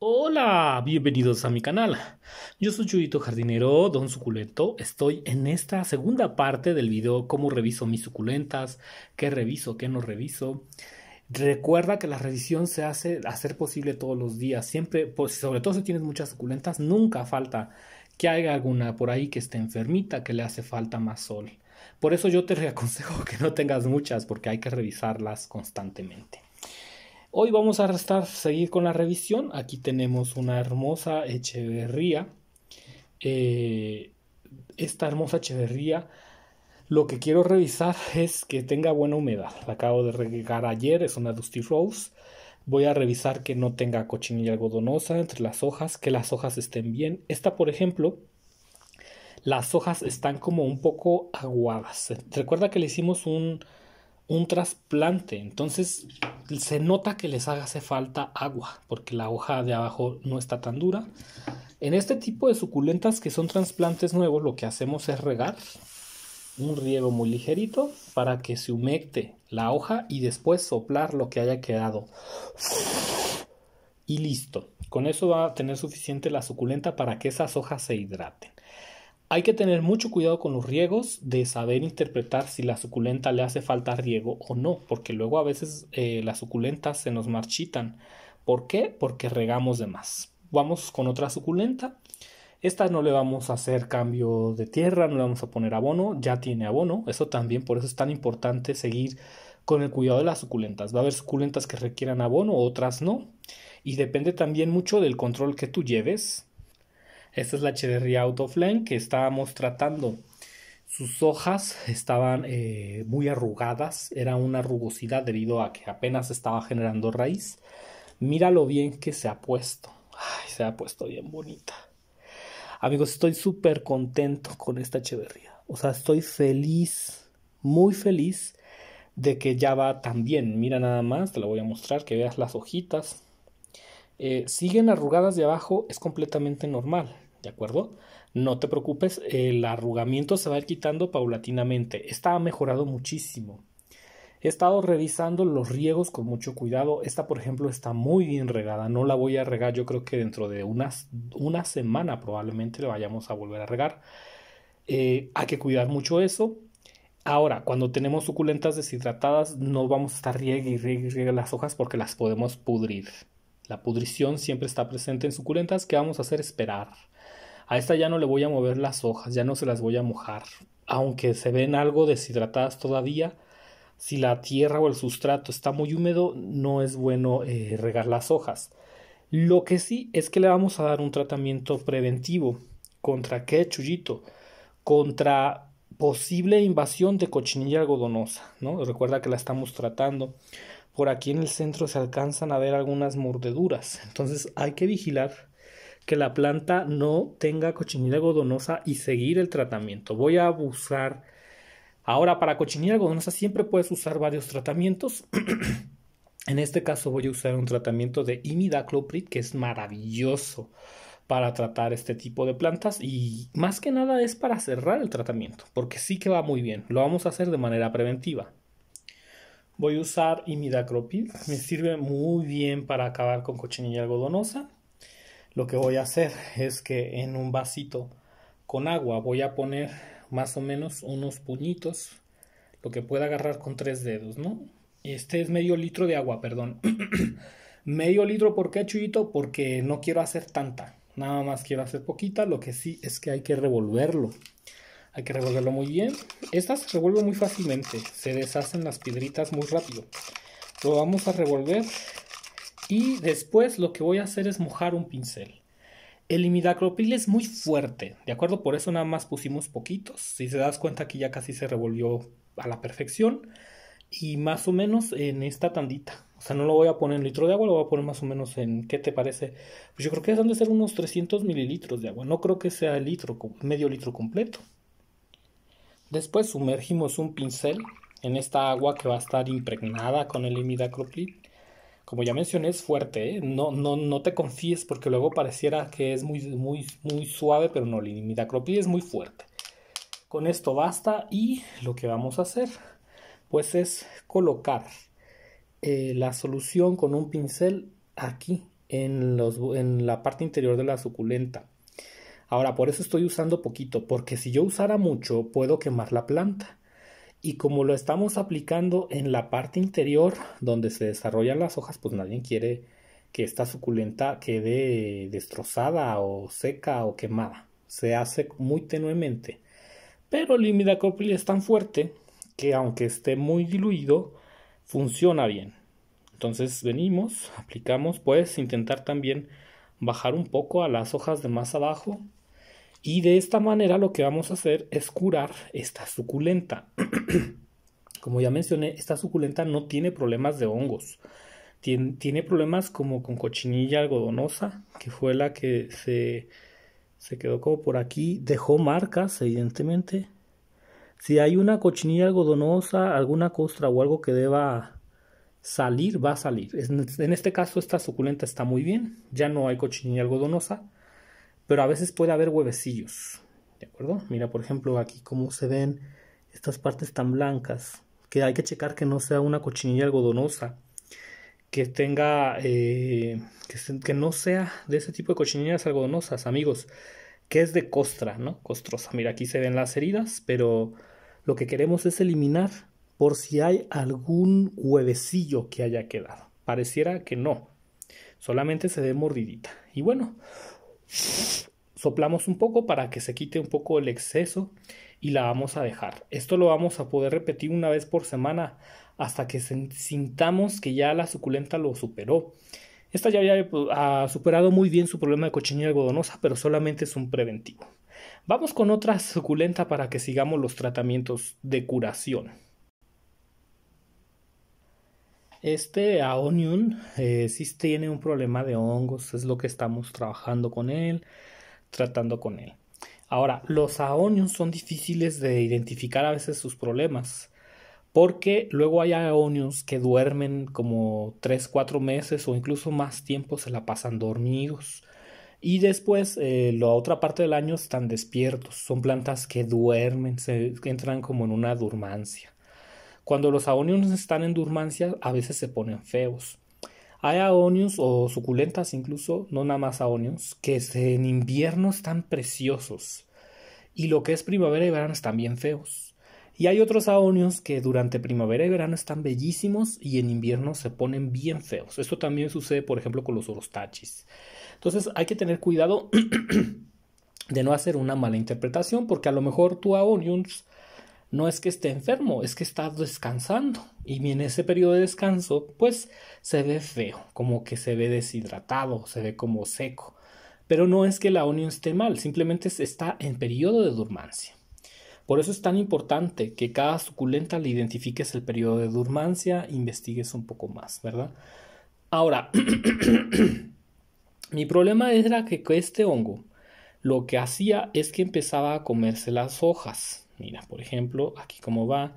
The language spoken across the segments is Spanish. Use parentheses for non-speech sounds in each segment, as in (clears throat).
Hola, bienvenidos a mi canal. Yo soy Chuyito Jardinero, Don Suculento. Estoy en esta segunda parte del video cómo reviso mis suculentas, qué reviso, qué no reviso. Recuerda que la revisión se hace a ser posible todos los días. Siempre, pues, sobre todo si tienes muchas suculentas, nunca falta que haya alguna por ahí que esté enfermita, que le hace falta más sol. Por eso yo te (laughs) aconsejo que no tengas muchas porque hay que revisarlas constantemente. Hoy vamos a seguir con la revisión. Aquí tenemos una hermosa Echeverría. Eh, esta hermosa Echeverría, lo que quiero revisar es que tenga buena humedad. La acabo de regar ayer, es una Dusty Rose. Voy a revisar que no tenga cochinilla algodonosa entre las hojas, que las hojas estén bien. Esta, por ejemplo, las hojas están como un poco aguadas. Recuerda que le hicimos un, un trasplante. Entonces se nota que les hace falta agua porque la hoja de abajo no está tan dura. En este tipo de suculentas que son trasplantes nuevos, lo que hacemos es regar un riego muy ligerito para que se humecte la hoja y después soplar lo que haya quedado. Y listo. Con eso va a tener suficiente la suculenta para que esas hojas se hidraten. Hay que tener mucho cuidado con los riegos de saber interpretar si la suculenta le hace falta riego o no, porque luego a veces eh, las suculentas se nos marchitan. ¿Por qué? Porque regamos de más. Vamos con otra suculenta. Esta no le vamos a hacer cambio de tierra, no le vamos a poner abono, ya tiene abono. Eso también, por eso es tan importante seguir con el cuidado de las suculentas. Va a haber suculentas que requieran abono, otras no. Y depende también mucho del control que tú lleves esta es la Echeverría Autoflame que estábamos tratando. Sus hojas estaban eh, muy arrugadas, era una rugosidad debido a que apenas estaba generando raíz. Mira lo bien que se ha puesto. se ha puesto bien bonita. Amigos, estoy súper contento con esta cheverría. O sea, estoy feliz, muy feliz de que ya va tan bien. Mira nada más, te lo voy a mostrar, que veas las hojitas. Eh, siguen arrugadas de abajo, es completamente normal. ¿De acuerdo? No te preocupes, el arrugamiento se va a ir quitando paulatinamente. Está mejorado muchísimo. He estado revisando los riegos con mucho cuidado. Esta, por ejemplo, está muy bien regada. No la voy a regar. Yo creo que dentro de unas, una semana probablemente la vayamos a volver a regar. Eh, hay que cuidar mucho eso. Ahora, cuando tenemos suculentas deshidratadas, no vamos a estar riegue y riegue, las hojas porque las podemos pudrir. La pudrición siempre está presente en suculentas. ¿Qué vamos a hacer? Esperar a esta ya no le voy a mover las hojas, ya no se las voy a mojar. Aunque se ven algo deshidratadas todavía, si la tierra o el sustrato está muy húmedo, no es bueno eh, regar las hojas. Lo que sí es que le vamos a dar un tratamiento preventivo. ¿Contra qué, chullito Contra posible invasión de cochinilla algodonosa, ¿no? Recuerda que la estamos tratando. Por aquí en el centro se alcanzan a ver algunas mordeduras, entonces hay que vigilar que la planta no tenga cochinilla algodonosa y seguir el tratamiento. Voy a abusar. Ahora, para cochinilla algodonosa siempre puedes usar varios tratamientos. (clears throat) en este caso voy a usar un tratamiento de imidacloprid que es maravilloso para tratar este tipo de plantas y más que nada es para cerrar el tratamiento, porque sí que va muy bien. Lo vamos a hacer de manera preventiva. Voy a usar imidacloprid, me sirve muy bien para acabar con cochinilla algodonosa lo que voy a hacer es que en un vasito con agua voy a poner más o menos unos puñitos, lo que pueda agarrar con tres dedos, ¿no? Este es medio litro de agua, perdón. (clears throat) medio litro, ¿por qué, Chuyito? Porque no quiero hacer tanta, nada más quiero hacer poquita, lo que sí es que hay que revolverlo. Hay que revolverlo muy bien. Estas se revuelve muy fácilmente, se deshacen las piedritas muy rápido. Lo vamos a revolver y después lo que voy a hacer es mojar un pincel. El imidacropil es muy fuerte, ¿de acuerdo? Por eso nada más pusimos poquitos. Si se das cuenta que ya casi se revolvió a la perfección. Y más o menos en esta tandita. O sea, no lo voy a poner en litro de agua, lo voy a poner más o menos en, ¿qué te parece? Pues yo creo que deben de ser unos 300 mililitros de agua. No creo que sea litro, medio litro completo. Después sumergimos un pincel en esta agua que va a estar impregnada con el imidacropil como ya mencioné, es fuerte. ¿eh? No, no, te confíes porque luego pareciera que es muy, muy, muy suave, pero no, la es muy fuerte. Con esto basta y lo que vamos a hacer pues es colocar eh, la solución con un pincel aquí en, los, en la parte interior de la suculenta. Ahora, por eso estoy usando poquito, porque si yo usara mucho puedo quemar la planta. Y como lo estamos aplicando en la parte interior donde se desarrollan las hojas, pues nadie quiere que esta suculenta quede destrozada o seca o quemada. Se hace muy tenuemente. Pero el imidacopil es tan fuerte que aunque esté muy diluido, funciona bien. Entonces venimos, aplicamos, puedes intentar también bajar un poco a las hojas de más abajo y de esta manera lo que vamos a hacer es curar esta suculenta. (clears throat) como ya mencioné, esta suculenta no tiene problemas de hongos. tiene problemas como con cochinilla algodonosa, que fue la que se, se quedó como por aquí. Dejó marcas, evidentemente. Si hay una cochinilla algodonosa, alguna costra o algo que deba salir, va a salir. En este caso, esta suculenta está muy bien. Ya no hay cochinilla algodonosa pero a veces puede haber huevecillos, ¿de acuerdo? Mira, por ejemplo, aquí cómo se ven estas partes tan blancas, que hay que checar que no sea una cochinilla algodonosa, que tenga, eh, que, que, no sea de ese tipo de cochinillas algodonosas, amigos, que es de costra, ¿no? Costrosa. Mira, aquí se ven las heridas, pero lo que queremos es eliminar por si hay algún huevecillo que haya quedado. Pareciera que no, solamente se ve mordidita. Y bueno, soplamos un poco para que se quite un poco el exceso y la vamos a dejar. Esto lo vamos a poder repetir una vez por semana hasta que sintamos que ya la suculenta lo superó. Esta ya ha superado muy bien su problema de cochinilla algodonosa, pero solamente es un preventivo. Vamos con otra suculenta para que sigamos los tratamientos de curación. Este Aonion eh, sí tiene un problema de hongos, es lo que estamos trabajando con él, tratando con él. Ahora, los Aonions son difíciles de identificar a veces sus problemas, porque luego hay Aonions que duermen como 3, 4 meses o incluso más tiempo se la pasan dormidos. Y después, eh, la otra parte del año están despiertos, son plantas que duermen, se entran como en una durmancia. Cuando los aonios están en durmancia a veces se ponen feos. Hay aonios o suculentas incluso, no nada más aonios, que en invierno están preciosos y lo que es primavera y verano están bien feos. Y hay otros aonios que durante primavera y verano están bellísimos y en invierno se ponen bien feos. Esto también sucede, por ejemplo, con los orostachis. Entonces hay que tener cuidado (clears throat) de no hacer una mala interpretación porque a lo mejor tu aonios no es que esté enfermo, es que está descansando. Y en ese periodo de descanso, pues se ve feo, como que se ve deshidratado, se ve como seco. Pero no es que la unión esté mal, simplemente está en periodo de dormancia. Por eso es tan importante que cada suculenta le identifiques el periodo de dormancia, investigues un poco más, ¿verdad? Ahora, (clears throat) mi problema era que este hongo lo que hacía es que empezaba a comerse las hojas, Mira, por ejemplo, aquí como va.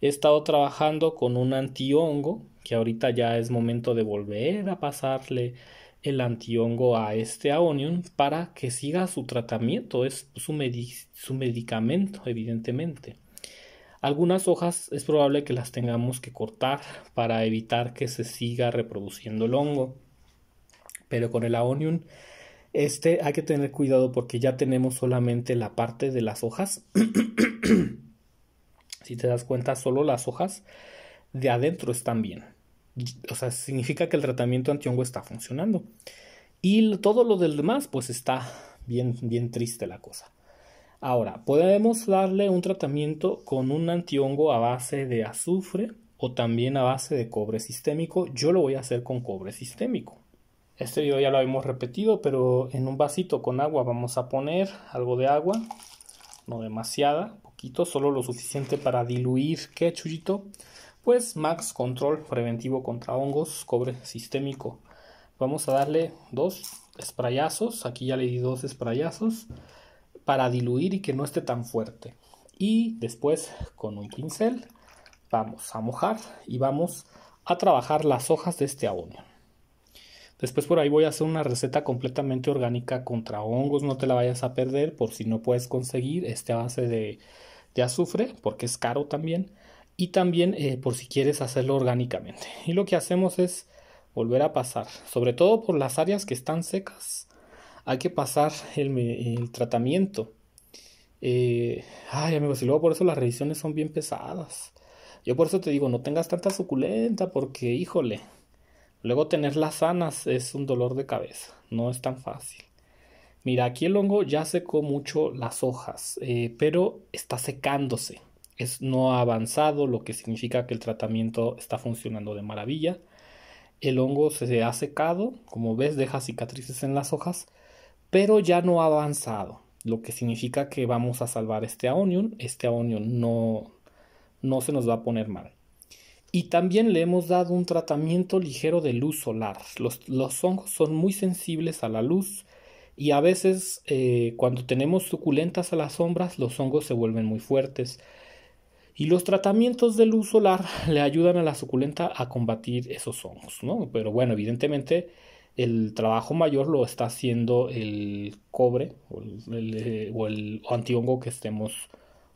He estado trabajando con un antihongo, que ahorita ya es momento de volver a pasarle el antihongo a este Aonion para que siga su tratamiento, es su, su medicamento, evidentemente. Algunas hojas es probable que las tengamos que cortar para evitar que se siga reproduciendo el hongo. Pero con el Aonium este hay que tener cuidado porque ya tenemos solamente la parte de las hojas. (clears throat) si te das cuenta, solo las hojas de adentro están bien. O sea, significa que el tratamiento antihongo está funcionando. Y todo lo del demás, pues está bien, bien triste la cosa. Ahora, podemos darle un tratamiento con un antihongo a base de azufre o también a base de cobre sistémico. Yo lo voy a hacer con cobre sistémico. Este video ya lo habíamos repetido, pero en un vasito con agua vamos a poner algo de agua, no demasiada, poquito, solo lo suficiente para diluir. ¿Qué, chulito. Pues Max Control preventivo contra hongos, cobre sistémico. Vamos a darle dos sprayazos, aquí ya le di dos sprayazos, para diluir y que no esté tan fuerte. Y después con un pincel vamos a mojar y vamos a trabajar las hojas de este abonio. Después por ahí voy a hacer una receta completamente orgánica contra hongos, no te la vayas a perder por si no puedes conseguir este base de, de azufre, porque es caro también, y también eh, por si quieres hacerlo orgánicamente. Y lo que hacemos es volver a pasar, sobre todo por las áreas que están secas, hay que pasar el, tratamiento. Eh, ay amigos, y luego por eso las revisiones son bien pesadas. Yo por eso te digo, no tengas tanta suculenta porque, híjole, Luego las sanas es un dolor de cabeza, no es tan fácil. Mira, aquí el hongo ya secó mucho las hojas, eh, pero está secándose. Es no ha avanzado, lo que significa que el tratamiento está funcionando de maravilla. El hongo se ha secado, como ves, deja cicatrices en las hojas, pero ya no ha avanzado, lo que significa que vamos a salvar este onion, Este onion no, no se nos va a poner mal. Y también le hemos dado un tratamiento ligero de luz solar. Los, hongos son muy sensibles a la luz y a veces eh, cuando tenemos suculentas a las sombras los hongos se vuelven muy fuertes. Y los tratamientos de luz solar (laughs) le ayudan a la suculenta a combatir esos hongos, ¿no? Pero bueno, evidentemente el trabajo mayor lo está haciendo el cobre o el, eh, o el antihongo que estemos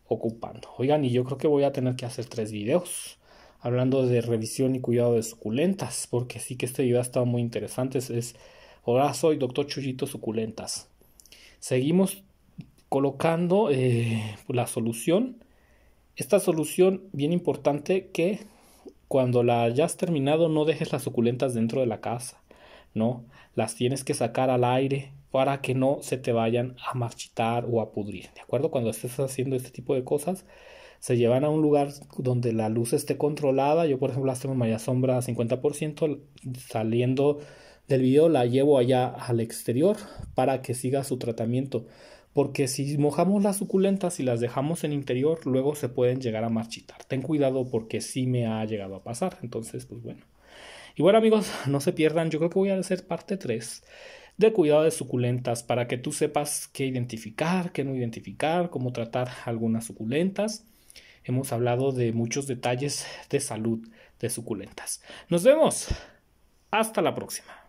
ocupando. Oigan, y yo creo que voy a tener que hacer tres videos hablando de revisión y cuidado de suculentas, porque sí que este video ha estado muy interesante. Es, ahora soy doctor Chuyito Suculentas. Seguimos colocando eh, la solución. Esta solución, bien importante, que cuando la hayas terminado no dejes las suculentas dentro de la casa, ¿no? Las tienes que sacar al aire para que no se te vayan a marchitar o a pudrir, ¿de acuerdo? Cuando estés haciendo este tipo de cosas, se llevan a un lugar donde la luz esté controlada. Yo, por ejemplo, las tengo media Sombra 50%, saliendo del video la llevo allá al exterior para que siga su tratamiento. Porque si mojamos las suculentas y las dejamos en interior, luego se pueden llegar a marchitar. Ten cuidado porque sí me ha llegado a pasar. Entonces, pues bueno. Y bueno amigos, no se pierdan, yo creo que voy a hacer parte 3 de cuidado de suculentas para que tú sepas qué identificar, qué no identificar, cómo tratar algunas suculentas hemos hablado de muchos detalles de salud de suculentas. Nos vemos. Hasta la próxima.